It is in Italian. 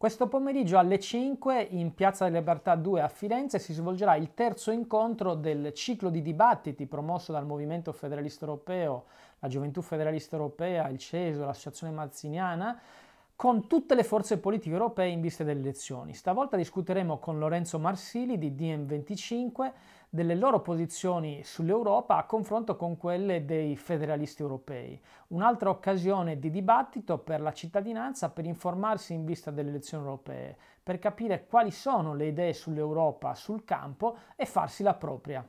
Questo pomeriggio alle 5 in Piazza delle Libertà 2 a Firenze si svolgerà il terzo incontro del ciclo di dibattiti promosso dal Movimento Federalista Europeo, la Gioventù Federalista Europea, il CESO, l'Associazione Mazziniana con tutte le forze politiche europee in vista delle elezioni. Stavolta discuteremo con Lorenzo Marsili di DiEM25 delle loro posizioni sull'Europa a confronto con quelle dei federalisti europei. Un'altra occasione di dibattito per la cittadinanza per informarsi in vista delle elezioni europee, per capire quali sono le idee sull'Europa sul campo e farsi la propria.